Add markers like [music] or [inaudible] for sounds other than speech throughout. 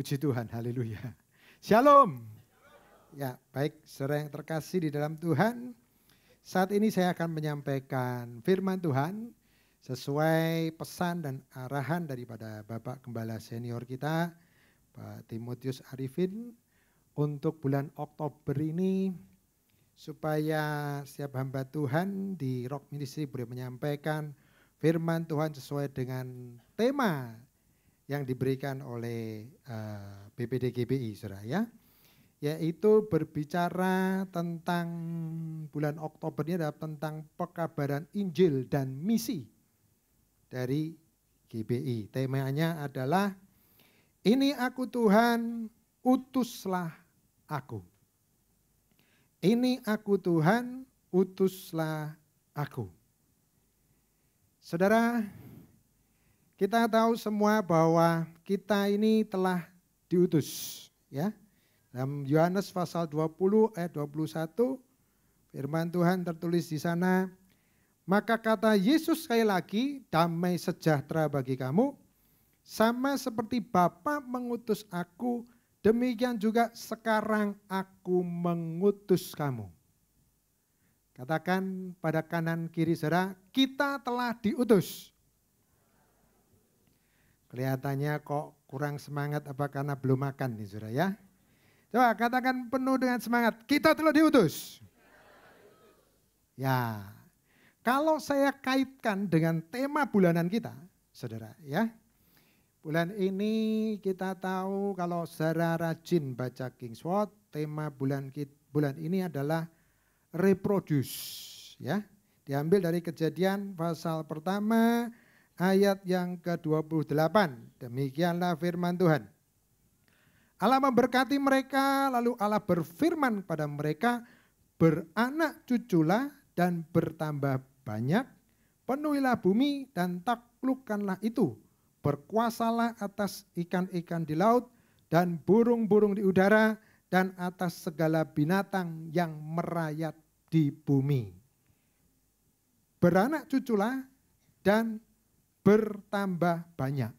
Puji Tuhan, haleluya. Shalom. Ya, baik saudara yang terkasih di dalam Tuhan. Saat ini saya akan menyampaikan firman Tuhan sesuai pesan dan arahan daripada Bapak Gembala Senior kita, Pak Timotius Arifin, untuk bulan Oktober ini supaya setiap hamba Tuhan di Rock Ministry boleh menyampaikan firman Tuhan sesuai dengan tema yang diberikan oleh eh, BPD GBI, saudara ya, yaitu berbicara tentang bulan Oktober ini adalah tentang pekabaran Injil dan misi dari GBI. Temanya adalah ini aku Tuhan, utuslah aku. Ini aku Tuhan, utuslah aku. Saudara, kita tahu semua bahwa kita ini telah diutus, ya. Dalam Yohanes pasal 20 ayat eh, 21 firman Tuhan tertulis di sana, maka kata Yesus sekali lagi, damai sejahtera bagi kamu, sama seperti Bapa mengutus aku, demikian juga sekarang aku mengutus kamu. Katakan pada kanan kiri saudara, kita telah diutus. Kelihatannya kok kurang semangat apa karena belum makan nih saudara ya. Coba katakan penuh dengan semangat. Kita telah diutus. Ya, kalau saya kaitkan dengan tema bulanan kita, saudara ya. Bulan ini kita tahu kalau saudara rajin baca Kingsword, tema bulan bulan ini adalah reproduce ya. Diambil dari kejadian pasal pertama ayat yang ke-28. Demikianlah firman Tuhan. Allah memberkati mereka, lalu Allah berfirman kepada mereka, beranak cuculah dan bertambah banyak, penuhilah bumi dan taklukkanlah itu, berkuasalah atas ikan-ikan di laut dan burung-burung di udara dan atas segala binatang yang merayap di bumi. Beranak cuculah dan bertambah banyak.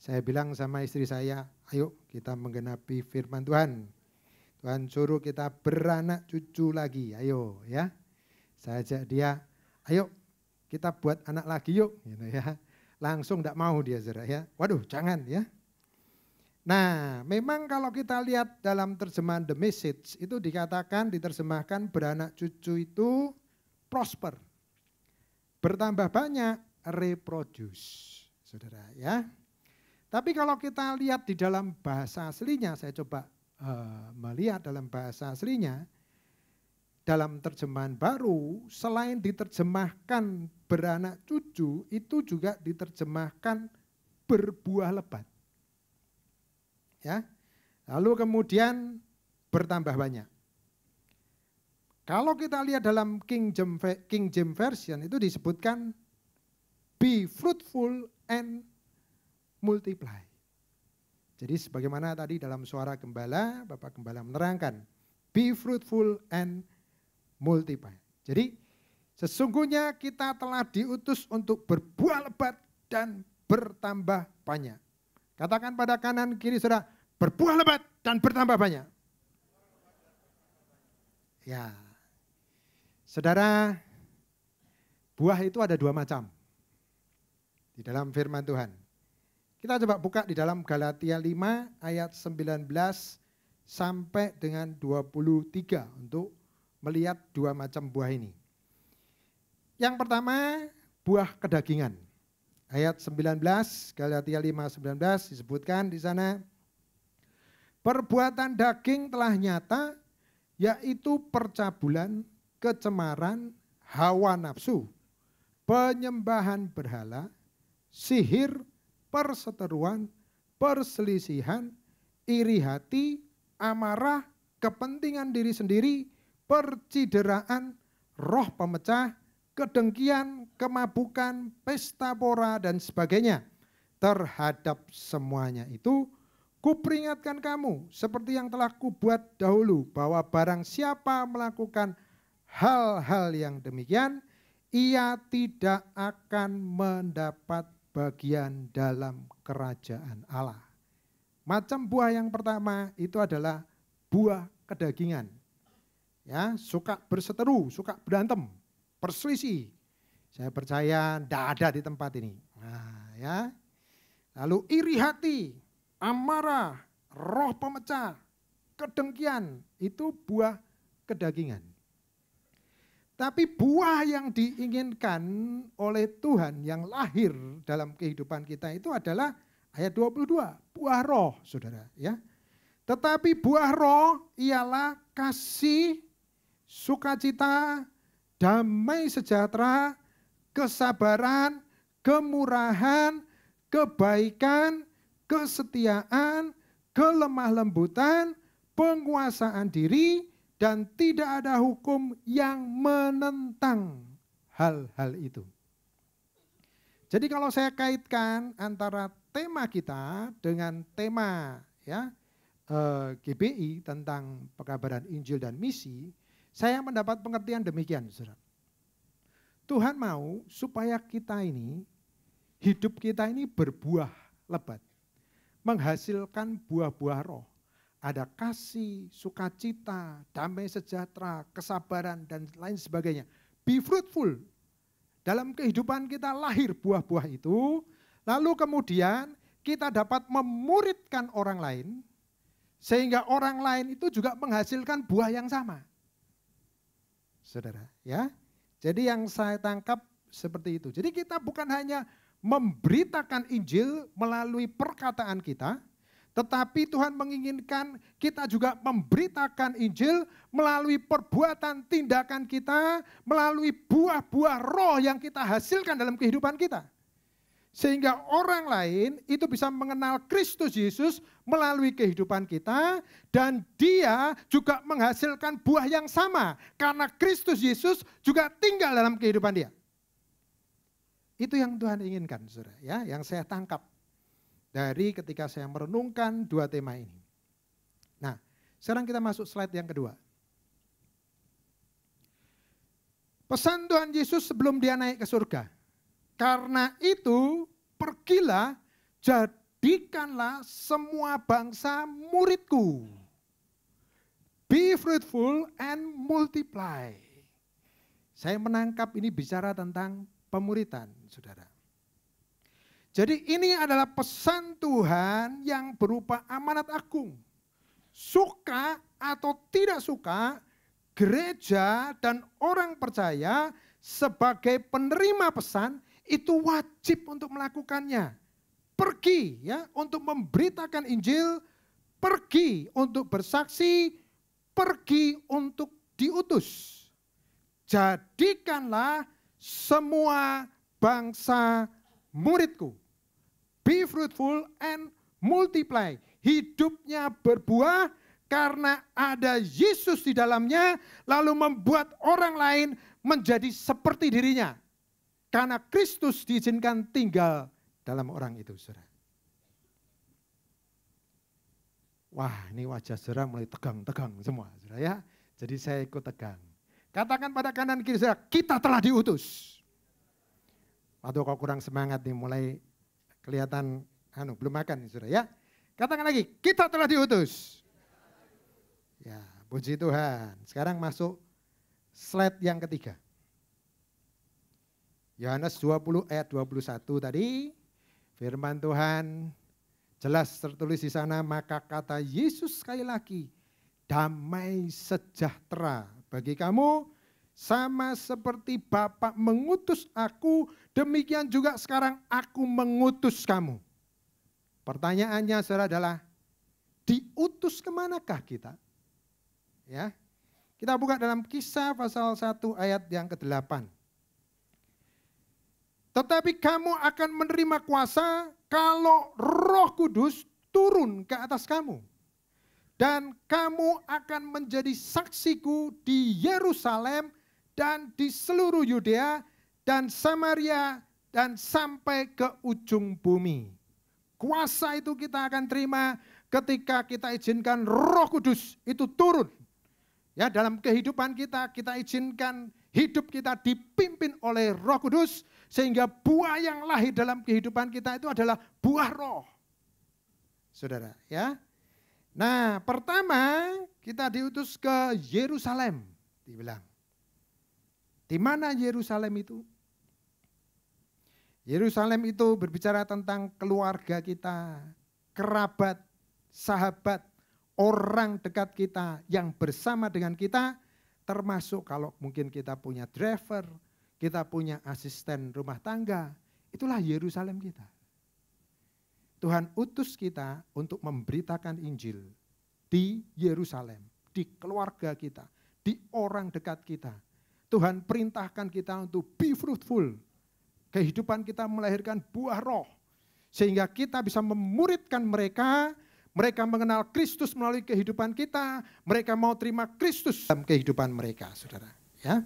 Saya bilang sama istri saya, ayo kita menggenapi firman Tuhan. Tuhan suruh kita beranak cucu lagi, ayo ya. Saya ajak dia, ayo kita buat anak lagi yuk. Gitu ya. Langsung tidak mau dia zara ya. Waduh jangan ya. Nah memang kalau kita lihat dalam terjemahan The Message itu dikatakan diterjemahkan beranak cucu itu prosper. Bertambah banyak reproduce, saudara ya. Tapi kalau kita lihat di dalam bahasa aslinya, saya coba uh, melihat dalam bahasa aslinya, dalam terjemahan baru, selain diterjemahkan beranak cucu, itu juga diterjemahkan berbuah lebat. Ya, lalu kemudian bertambah banyak. Kalau kita lihat dalam King James, King James Version itu disebutkan Be fruitful and multiply. Jadi sebagaimana tadi dalam suara gembala, Bapak Gembala menerangkan, be fruitful and multiply. Jadi sesungguhnya kita telah diutus untuk berbuah lebat dan bertambah banyak. Katakan pada kanan kiri saudara, berbuah lebat dan bertambah banyak. Ya, saudara, buah itu ada dua macam di dalam firman Tuhan. Kita coba buka di dalam Galatia 5 ayat 19 sampai dengan 23 untuk melihat dua macam buah ini. Yang pertama buah kedagingan. Ayat 19 Galatia 19 disebutkan di sana perbuatan daging telah nyata yaitu percabulan, kecemaran, hawa nafsu, penyembahan berhala, sihir, perseteruan, perselisihan, iri hati, amarah, kepentingan diri sendiri, percideraan, roh pemecah, kedengkian, kemabukan, pesta pora, dan sebagainya. Terhadap semuanya itu, kuperingatkan kamu seperti yang telah kubuat dahulu bahwa barang siapa melakukan hal-hal yang demikian, ia tidak akan mendapat bagian dalam kerajaan Allah. Macam buah yang pertama itu adalah buah kedagingan. Ya, suka berseteru, suka berantem, perselisih. Saya percaya tidak ada di tempat ini. Nah, ya. Lalu iri hati, amarah, roh pemecah, kedengkian, itu buah kedagingan. Tapi buah yang diinginkan oleh Tuhan yang lahir dalam kehidupan kita itu adalah ayat 22, buah roh, Saudara, ya. Tetapi buah roh ialah kasih, sukacita, damai sejahtera, kesabaran, kemurahan, kebaikan, kesetiaan, kelemah lembutan, penguasaan diri, dan tidak ada hukum yang menentang hal-hal itu. Jadi kalau saya kaitkan antara tema kita dengan tema ya eh, GBI tentang pekabaran Injil dan misi, saya mendapat pengertian demikian, Saudara. Tuhan mau supaya kita ini hidup kita ini berbuah lebat, menghasilkan buah-buah roh ada kasih, sukacita, damai sejahtera, kesabaran, dan lain sebagainya. Be fruitful. Dalam kehidupan kita lahir buah-buah itu, lalu kemudian kita dapat memuridkan orang lain, sehingga orang lain itu juga menghasilkan buah yang sama. Saudara, ya. Jadi yang saya tangkap seperti itu. Jadi kita bukan hanya memberitakan Injil melalui perkataan kita, tetapi Tuhan menginginkan kita juga memberitakan Injil melalui perbuatan tindakan kita, melalui buah-buah roh yang kita hasilkan dalam kehidupan kita. Sehingga orang lain itu bisa mengenal Kristus Yesus melalui kehidupan kita dan dia juga menghasilkan buah yang sama karena Kristus Yesus juga tinggal dalam kehidupan dia. Itu yang Tuhan inginkan, Saudara, ya, yang saya tangkap dari ketika saya merenungkan dua tema ini. Nah, sekarang kita masuk slide yang kedua. Pesan Tuhan Yesus sebelum dia naik ke surga. Karena itu pergilah jadikanlah semua bangsa muridku. Be fruitful and multiply. Saya menangkap ini bicara tentang pemuritan, saudara. Jadi ini adalah pesan Tuhan yang berupa amanat agung. Suka atau tidak suka, gereja dan orang percaya sebagai penerima pesan itu wajib untuk melakukannya. Pergi ya untuk memberitakan Injil, pergi untuk bersaksi, pergi untuk diutus. Jadikanlah semua bangsa muridku be fruitful and multiply. Hidupnya berbuah karena ada Yesus di dalamnya, lalu membuat orang lain menjadi seperti dirinya. Karena Kristus diizinkan tinggal dalam orang itu, saudara. Wah, ini wajah saudara mulai tegang-tegang semua, saudara ya. Jadi saya ikut tegang. Katakan pada kanan kiri saudara, kita telah diutus. Waduh, kok kurang semangat nih, mulai Kelihatan anu belum makan sudah ya. Katakan lagi, kita telah diutus. Ya, puji Tuhan. Sekarang masuk slide yang ketiga. Yohanes 20 ayat 21 tadi firman Tuhan jelas tertulis di sana maka kata Yesus sekali lagi damai sejahtera bagi kamu sama seperti Bapak mengutus aku, demikian juga sekarang aku mengutus kamu. Pertanyaannya saudara adalah, diutus kemanakah kita? Ya, kita buka dalam kisah pasal 1 ayat yang ke-8. Tetapi kamu akan menerima kuasa kalau roh kudus turun ke atas kamu. Dan kamu akan menjadi saksiku di Yerusalem, dan di seluruh Yudea dan Samaria dan sampai ke ujung bumi. Kuasa itu kita akan terima ketika kita izinkan Roh Kudus itu turun. Ya, dalam kehidupan kita kita izinkan hidup kita dipimpin oleh Roh Kudus sehingga buah yang lahir dalam kehidupan kita itu adalah buah roh. Saudara, ya. Nah, pertama kita diutus ke Yerusalem, dibilang. Di mana Yerusalem itu? Yerusalem itu berbicara tentang keluarga kita, kerabat, sahabat, orang dekat kita yang bersama dengan kita, termasuk kalau mungkin kita punya driver, kita punya asisten rumah tangga, itulah Yerusalem kita. Tuhan utus kita untuk memberitakan Injil di Yerusalem, di keluarga kita, di orang dekat kita, Tuhan perintahkan kita untuk be fruitful. Kehidupan kita melahirkan buah roh. Sehingga kita bisa memuridkan mereka, mereka mengenal Kristus melalui kehidupan kita, mereka mau terima Kristus dalam kehidupan mereka, Saudara. Ya.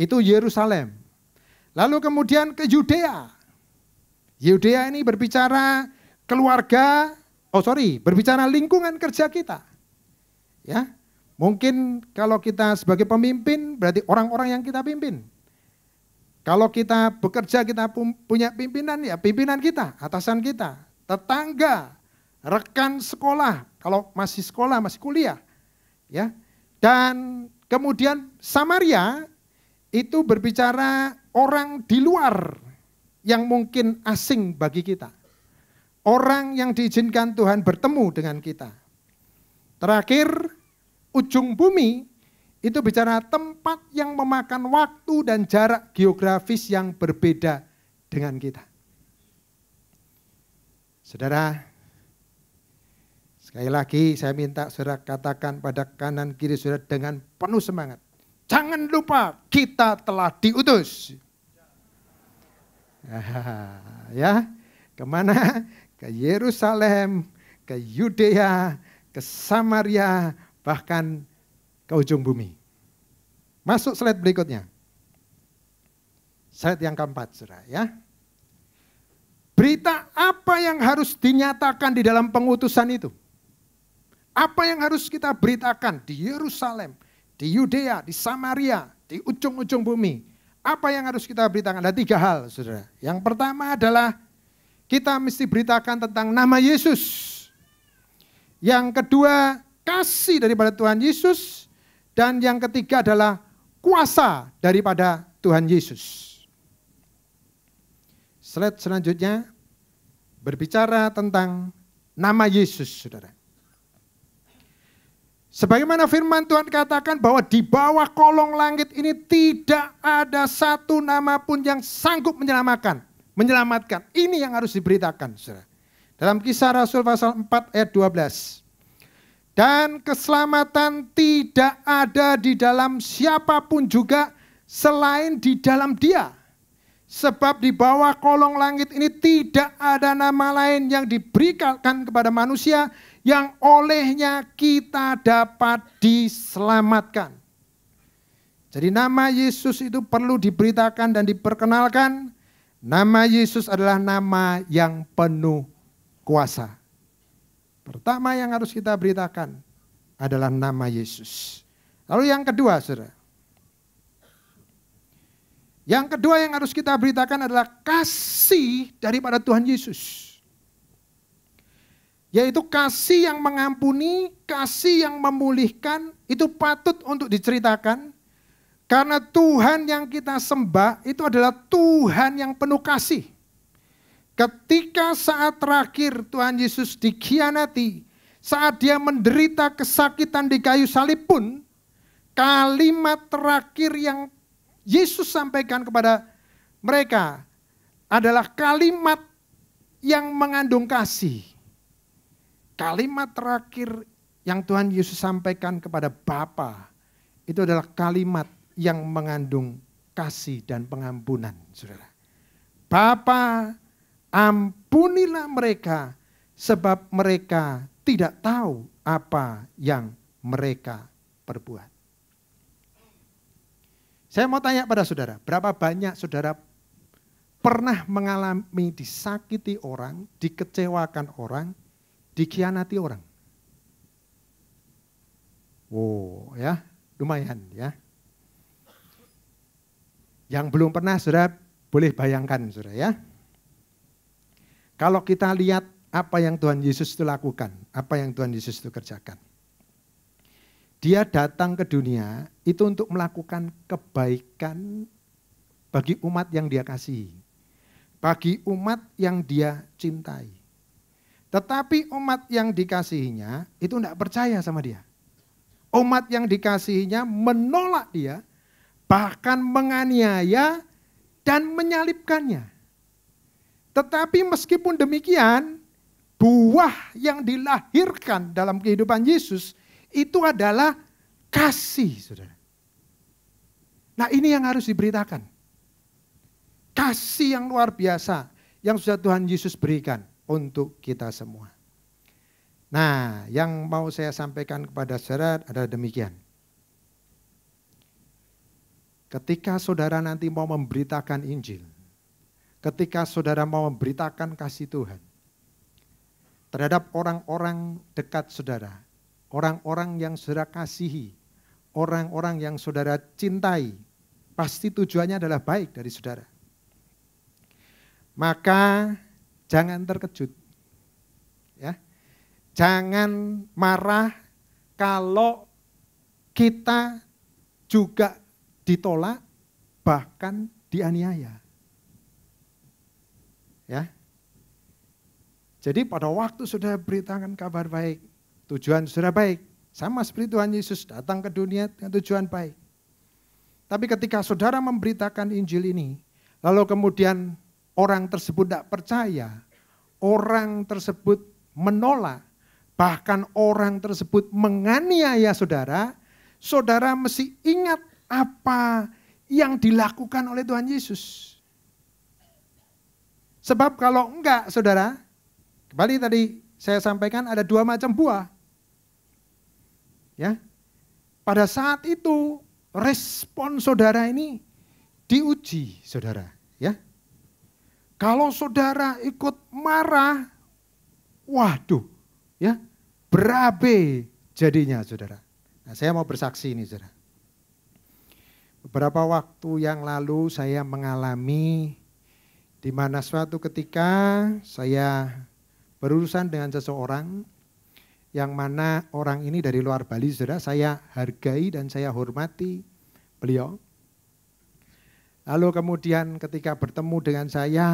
Itu Yerusalem. Lalu kemudian ke Yudea. Yudea ini berbicara keluarga, oh sorry, berbicara lingkungan kerja kita. Ya, Mungkin kalau kita sebagai pemimpin berarti orang-orang yang kita pimpin. Kalau kita bekerja kita punya pimpinan ya pimpinan kita, atasan kita, tetangga, rekan sekolah, kalau masih sekolah, masih kuliah. Ya. Dan kemudian Samaria itu berbicara orang di luar yang mungkin asing bagi kita. Orang yang diizinkan Tuhan bertemu dengan kita. Terakhir, ujung bumi itu bicara tempat yang memakan waktu dan jarak geografis yang berbeda dengan kita. Saudara, sekali lagi saya minta saudara katakan pada kanan kiri saudara dengan penuh semangat. Jangan lupa kita telah diutus. [laughs] ya, kemana? Ke Yerusalem, ke Yudea, ke Samaria, bahkan ke ujung bumi. Masuk slide berikutnya. Slide yang keempat, Saudara, ya. Berita apa yang harus dinyatakan di dalam pengutusan itu? Apa yang harus kita beritakan di Yerusalem, di Yudea, di Samaria, di ujung-ujung bumi? Apa yang harus kita beritakan? Ada tiga hal, saudara. Yang pertama adalah kita mesti beritakan tentang nama Yesus. Yang kedua, kasih daripada Tuhan Yesus dan yang ketiga adalah kuasa daripada Tuhan Yesus. Slide selanjutnya berbicara tentang nama Yesus, Saudara. Sebagaimana firman Tuhan katakan bahwa di bawah kolong langit ini tidak ada satu nama pun yang sanggup menyelamatkan. Menyelamatkan. Ini yang harus diberitakan. Saudara. Dalam kisah Rasul pasal 4 ayat 12. Dan keselamatan tidak ada di dalam siapapun juga selain di dalam dia. Sebab di bawah kolong langit ini tidak ada nama lain yang diberikan kepada manusia yang olehnya kita dapat diselamatkan. Jadi nama Yesus itu perlu diberitakan dan diperkenalkan. Nama Yesus adalah nama yang penuh kuasa. Pertama yang harus kita beritakan adalah nama Yesus. Lalu yang kedua, saudara. Yang kedua yang harus kita beritakan adalah kasih daripada Tuhan Yesus. Yaitu kasih yang mengampuni, kasih yang memulihkan, itu patut untuk diceritakan. Karena Tuhan yang kita sembah itu adalah Tuhan yang penuh kasih. Ketika saat terakhir Tuhan Yesus dikhianati, saat dia menderita kesakitan di kayu salib pun, kalimat terakhir yang Yesus sampaikan kepada mereka adalah kalimat yang mengandung kasih. Kalimat terakhir yang Tuhan Yesus sampaikan kepada Bapa itu adalah kalimat yang mengandung kasih dan pengampunan, saudara. Bapa Ampunilah mereka sebab mereka tidak tahu apa yang mereka perbuat. Saya mau tanya pada saudara, berapa banyak saudara pernah mengalami disakiti orang, dikecewakan orang, dikhianati orang? Wow, ya, lumayan ya. Yang belum pernah saudara boleh bayangkan saudara ya. Kalau kita lihat apa yang Tuhan Yesus itu lakukan, apa yang Tuhan Yesus itu kerjakan. Dia datang ke dunia itu untuk melakukan kebaikan bagi umat yang dia kasihi, bagi umat yang dia cintai. Tetapi umat yang dikasihinya itu tidak percaya sama dia. Umat yang dikasihinya menolak dia, bahkan menganiaya dan menyalipkannya. Tetapi meskipun demikian, buah yang dilahirkan dalam kehidupan Yesus itu adalah kasih, saudara. Nah ini yang harus diberitakan. Kasih yang luar biasa yang sudah Tuhan Yesus berikan untuk kita semua. Nah yang mau saya sampaikan kepada saudara adalah demikian. Ketika saudara nanti mau memberitakan Injil, ketika saudara mau memberitakan kasih Tuhan terhadap orang-orang dekat saudara, orang-orang yang saudara kasihi, orang-orang yang saudara cintai, pasti tujuannya adalah baik dari saudara. Maka jangan terkejut. Ya. Jangan marah kalau kita juga ditolak bahkan dianiaya. Ya. Jadi pada waktu sudah beritakan kabar baik, tujuan sudah baik. Sama seperti Tuhan Yesus datang ke dunia dengan tujuan baik. Tapi ketika saudara memberitakan Injil ini, lalu kemudian orang tersebut tidak percaya, orang tersebut menolak, bahkan orang tersebut menganiaya saudara, saudara mesti ingat apa yang dilakukan oleh Tuhan Yesus. Sebab kalau enggak saudara, kembali tadi saya sampaikan ada dua macam buah. Ya, pada saat itu respon saudara ini diuji saudara ya. Kalau saudara ikut marah, waduh ya berabe jadinya saudara. Nah, saya mau bersaksi ini saudara. Beberapa waktu yang lalu saya mengalami di mana suatu ketika saya berurusan dengan seseorang yang mana orang ini dari luar Bali, saudara, saya hargai dan saya hormati beliau. Lalu kemudian ketika bertemu dengan saya,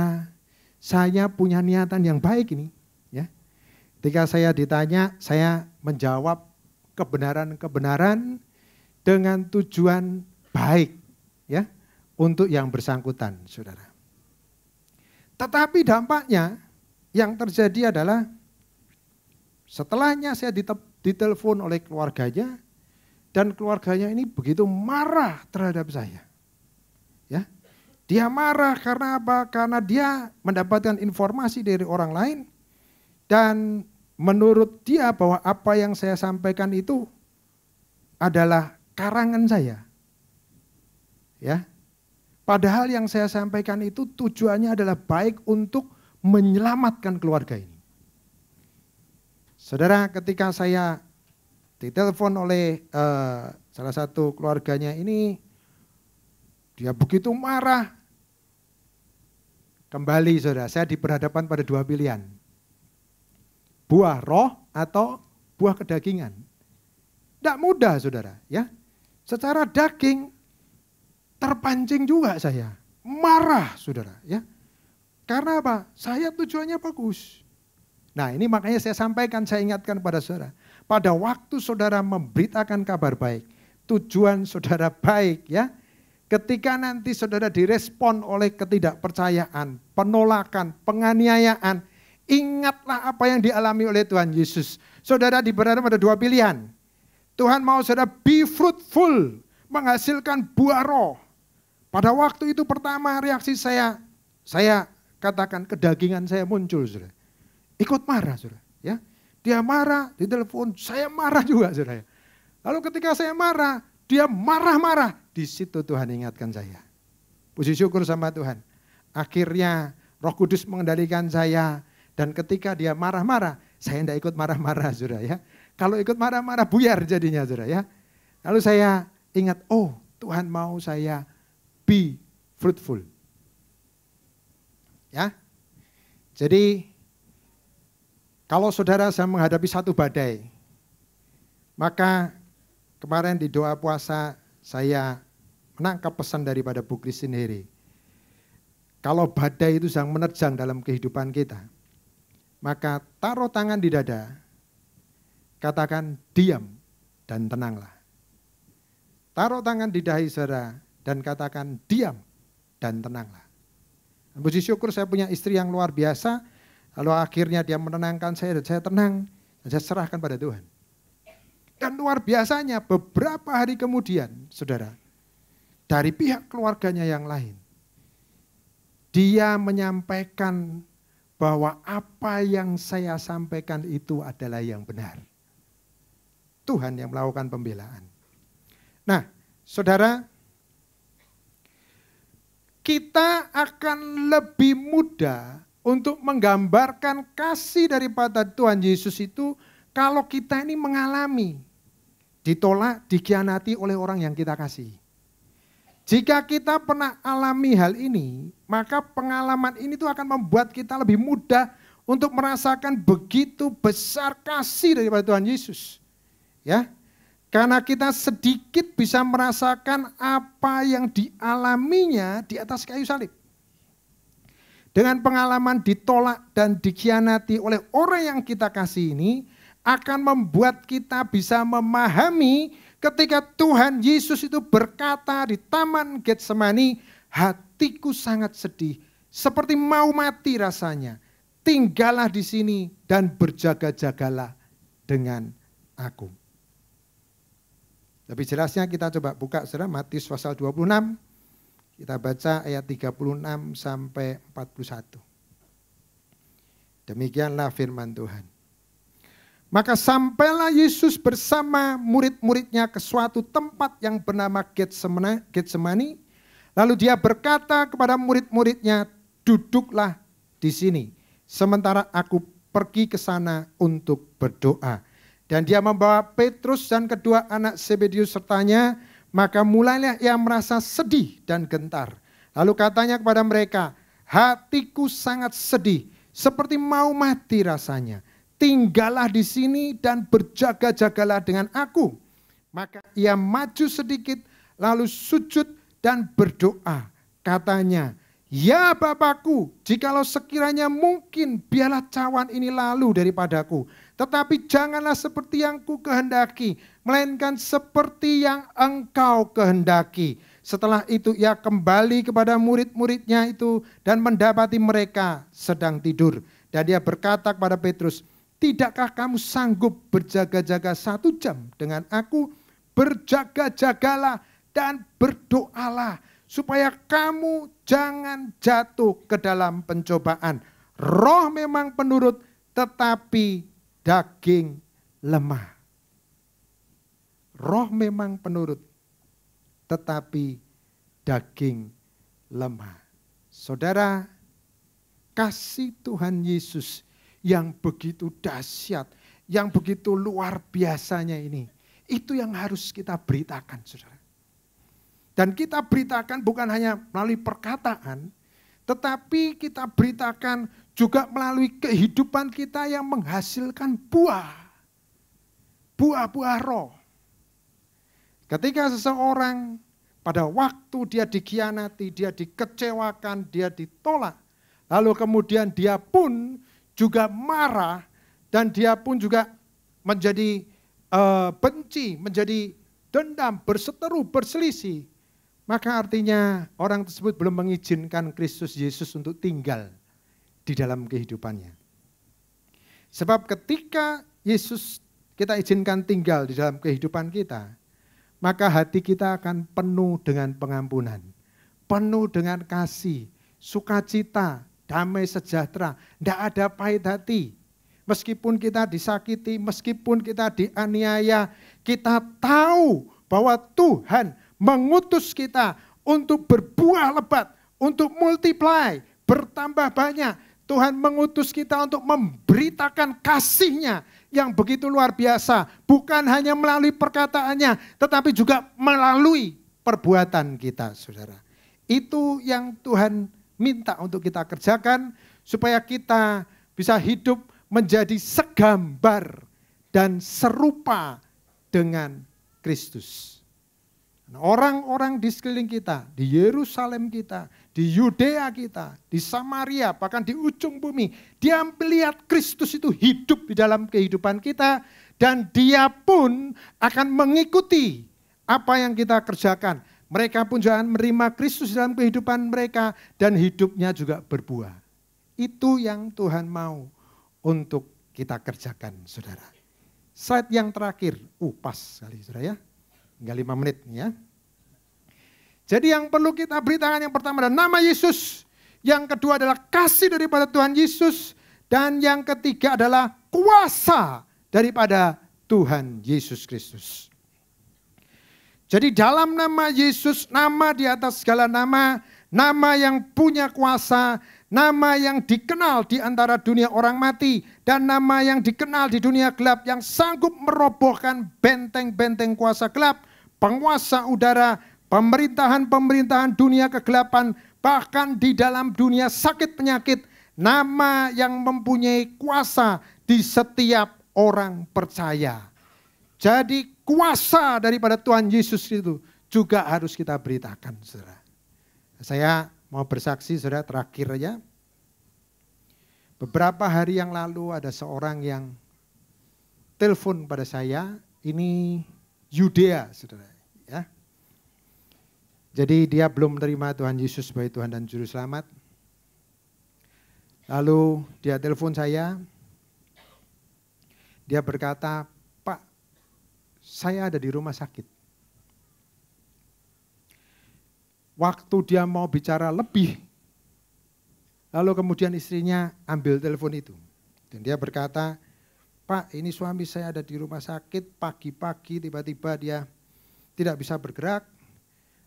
saya punya niatan yang baik ini. Ya. Ketika saya ditanya, saya menjawab kebenaran-kebenaran dengan tujuan baik ya untuk yang bersangkutan, saudara. Tetapi dampaknya yang terjadi adalah setelahnya saya ditelepon oleh keluarganya dan keluarganya ini begitu marah terhadap saya. Ya. Dia marah karena apa? Karena dia mendapatkan informasi dari orang lain dan menurut dia bahwa apa yang saya sampaikan itu adalah karangan saya. Ya. Padahal yang saya sampaikan itu tujuannya adalah baik untuk menyelamatkan keluarga ini. Saudara, ketika saya ditelepon oleh uh, salah satu keluarganya ini, dia begitu marah. Kembali saudara, saya diperhadapkan pada dua pilihan. Buah roh atau buah kedagingan. Tidak mudah saudara ya. Secara daging terpancing juga saya. Marah saudara ya. Karena apa? Saya tujuannya bagus. Nah ini makanya saya sampaikan, saya ingatkan pada saudara. Pada waktu saudara memberitakan kabar baik, tujuan saudara baik ya. Ketika nanti saudara direspon oleh ketidakpercayaan, penolakan, penganiayaan, ingatlah apa yang dialami oleh Tuhan Yesus. Saudara diberada pada dua pilihan. Tuhan mau saudara be fruitful, menghasilkan buah roh. Pada waktu itu pertama reaksi saya, saya katakan kedagingan saya muncul sudah. Ikut marah sudah. Ya. Dia marah, di telepon, saya marah juga sudah. Lalu ketika saya marah, dia marah-marah. Di situ Tuhan ingatkan saya. Puji syukur sama Tuhan. Akhirnya roh kudus mengendalikan saya. Dan ketika dia marah-marah, saya tidak ikut marah-marah sudah ya. Kalau ikut marah-marah buyar jadinya sudah ya. Lalu saya ingat, oh Tuhan mau saya be fruitful. Ya. Jadi kalau saudara saya menghadapi satu badai, maka kemarin di doa puasa saya menangkap pesan daripada Bu Kristin Heri. Kalau badai itu sedang menerjang dalam kehidupan kita, maka taruh tangan di dada, katakan diam dan tenanglah. Taruh tangan di dahi saudara, dan katakan diam dan tenanglah. Dan puji syukur saya punya istri yang luar biasa, lalu akhirnya dia menenangkan saya dan saya tenang, dan saya serahkan pada Tuhan. Dan luar biasanya beberapa hari kemudian, saudara, dari pihak keluarganya yang lain, dia menyampaikan bahwa apa yang saya sampaikan itu adalah yang benar. Tuhan yang melakukan pembelaan. Nah, saudara, kita akan lebih mudah untuk menggambarkan kasih daripada Tuhan Yesus itu kalau kita ini mengalami ditolak, dikhianati oleh orang yang kita kasih. Jika kita pernah alami hal ini, maka pengalaman ini tuh akan membuat kita lebih mudah untuk merasakan begitu besar kasih daripada Tuhan Yesus. Ya, karena kita sedikit bisa merasakan apa yang dialaminya di atas kayu salib. Dengan pengalaman ditolak dan dikhianati oleh orang yang kita kasih ini, akan membuat kita bisa memahami ketika Tuhan Yesus itu berkata di Taman Getsemani, hatiku sangat sedih, seperti mau mati rasanya. Tinggallah di sini dan berjaga-jagalah dengan aku. Lebih jelasnya kita coba buka saudara Matius pasal 26. Kita baca ayat 36 sampai 41. Demikianlah firman Tuhan. Maka sampailah Yesus bersama murid-muridnya ke suatu tempat yang bernama Getsemani. Lalu dia berkata kepada murid-muridnya, duduklah di sini. Sementara aku pergi ke sana untuk berdoa. Dan dia membawa Petrus dan kedua anak Sebedius sertanya, maka mulailah ia merasa sedih dan gentar. Lalu katanya kepada mereka, hatiku sangat sedih, seperti mau mati rasanya. Tinggallah di sini dan berjaga-jagalah dengan aku. Maka ia maju sedikit, lalu sujud dan berdoa. Katanya, Ya Bapakku, jikalau sekiranya mungkin biarlah cawan ini lalu daripadaku. Tetapi janganlah seperti yang ku kehendaki, melainkan seperti yang engkau kehendaki. Setelah itu ia kembali kepada murid-muridnya itu dan mendapati mereka sedang tidur. Dan dia berkata kepada Petrus, Tidakkah kamu sanggup berjaga-jaga satu jam dengan aku? Berjaga-jagalah dan berdoalah supaya kamu jangan jatuh ke dalam pencobaan. Roh memang penurut tetapi daging lemah. Roh memang penurut, tetapi daging lemah. Saudara, kasih Tuhan Yesus yang begitu dahsyat, yang begitu luar biasanya ini. Itu yang harus kita beritakan, saudara. Dan kita beritakan bukan hanya melalui perkataan, tetapi kita beritakan juga melalui kehidupan kita yang menghasilkan buah. Buah-buah roh. Ketika seseorang pada waktu dia dikhianati, dia dikecewakan, dia ditolak. Lalu kemudian dia pun juga marah dan dia pun juga menjadi eh, benci, menjadi dendam, berseteru, berselisih. Maka artinya orang tersebut belum mengizinkan Kristus Yesus untuk tinggal di dalam kehidupannya. Sebab ketika Yesus kita izinkan tinggal di dalam kehidupan kita, maka hati kita akan penuh dengan pengampunan, penuh dengan kasih, sukacita, damai sejahtera, tidak ada pahit hati. Meskipun kita disakiti, meskipun kita dianiaya, kita tahu bahwa Tuhan mengutus kita untuk berbuah lebat, untuk multiply, bertambah banyak. Tuhan mengutus kita untuk memberitakan kasihnya yang begitu luar biasa. Bukan hanya melalui perkataannya, tetapi juga melalui perbuatan kita, saudara. Itu yang Tuhan minta untuk kita kerjakan, supaya kita bisa hidup menjadi segambar dan serupa dengan Kristus. Nah, orang-orang di sekeliling kita, di Yerusalem kita, di Yudea kita, di Samaria, bahkan di ujung bumi. Dia melihat Kristus itu hidup di dalam kehidupan kita dan dia pun akan mengikuti apa yang kita kerjakan. Mereka pun jangan menerima Kristus dalam kehidupan mereka dan hidupnya juga berbuah. Itu yang Tuhan mau untuk kita kerjakan saudara. Slide yang terakhir, uh pas sekali saudara ya. Tinggal lima menit ya. Jadi yang perlu kita beritakan yang pertama adalah nama Yesus. Yang kedua adalah kasih daripada Tuhan Yesus. Dan yang ketiga adalah kuasa daripada Tuhan Yesus Kristus. Jadi dalam nama Yesus, nama di atas segala nama, nama yang punya kuasa, nama yang dikenal di antara dunia orang mati, dan nama yang dikenal di dunia gelap yang sanggup merobohkan benteng-benteng kuasa gelap, penguasa udara, pemerintahan-pemerintahan dunia kegelapan, bahkan di dalam dunia sakit penyakit, nama yang mempunyai kuasa di setiap orang percaya. Jadi kuasa daripada Tuhan Yesus itu juga harus kita beritakan, saudara. Saya mau bersaksi, saudara, terakhir ya. Beberapa hari yang lalu ada seorang yang telepon pada saya, ini Yudea, saudara. Jadi dia belum menerima Tuhan Yesus sebagai Tuhan dan Juru Selamat. Lalu dia telepon saya. Dia berkata, Pak, saya ada di rumah sakit. Waktu dia mau bicara lebih, lalu kemudian istrinya ambil telepon itu. Dan dia berkata, Pak, ini suami saya ada di rumah sakit, pagi-pagi tiba-tiba dia tidak bisa bergerak,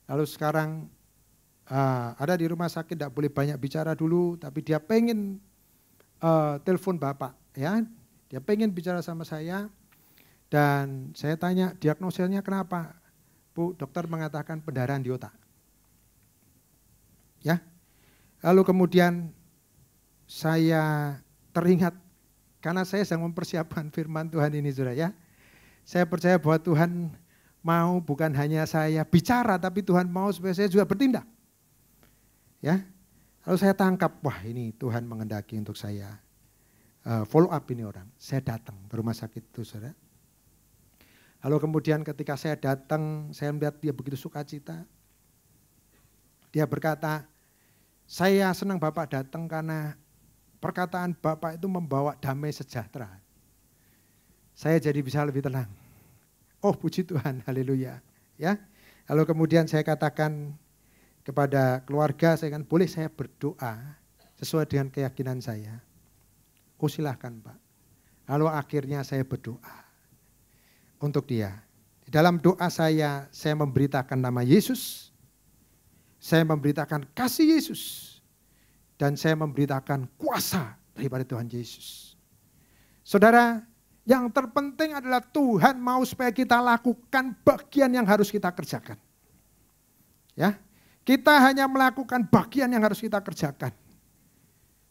Lalu sekarang uh, ada di rumah sakit tidak boleh banyak bicara dulu, tapi dia pengen uh, telepon bapak, ya, dia pengen bicara sama saya. Dan saya tanya diagnosisnya kenapa? Bu, dokter mengatakan pendarahan di otak. Ya, lalu kemudian saya teringat karena saya sedang mempersiapkan [laughs] firman Tuhan ini sudah ya. Saya percaya bahwa Tuhan mau bukan hanya saya bicara tapi Tuhan mau supaya saya juga bertindak. Ya. Lalu saya tangkap, wah ini Tuhan mengendaki untuk saya uh, follow up ini orang. Saya datang ke rumah sakit itu saudara. Lalu kemudian ketika saya datang, saya melihat dia begitu sukacita. Dia berkata, saya senang Bapak datang karena perkataan Bapak itu membawa damai sejahtera. Saya jadi bisa lebih tenang. Oh puji Tuhan, haleluya. Ya. Lalu kemudian saya katakan kepada keluarga, saya kan boleh saya berdoa sesuai dengan keyakinan saya. Oh silahkan Pak. Lalu akhirnya saya berdoa untuk dia. Di dalam doa saya, saya memberitakan nama Yesus. Saya memberitakan kasih Yesus. Dan saya memberitakan kuasa daripada Tuhan Yesus. Saudara, yang terpenting adalah Tuhan mau supaya kita lakukan bagian yang harus kita kerjakan. Ya, kita hanya melakukan bagian yang harus kita kerjakan.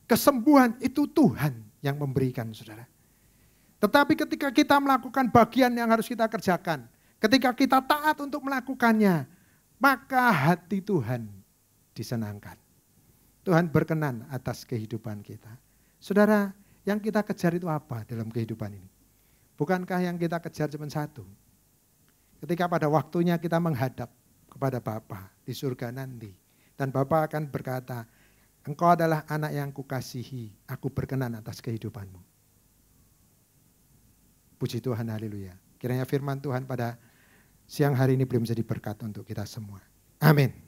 Kesembuhan itu Tuhan yang memberikan, saudara. Tetapi ketika kita melakukan bagian yang harus kita kerjakan, ketika kita taat untuk melakukannya, maka hati Tuhan disenangkan. Tuhan berkenan atas kehidupan kita. Saudara, yang kita kejar itu apa dalam kehidupan ini? Bukankah yang kita kejar cuma satu? Ketika pada waktunya kita menghadap kepada Bapa di surga nanti. Dan Bapa akan berkata, engkau adalah anak yang kukasihi, aku berkenan atas kehidupanmu. Puji Tuhan, haleluya. Kiranya firman Tuhan pada siang hari ini belum jadi berkat untuk kita semua. Amin.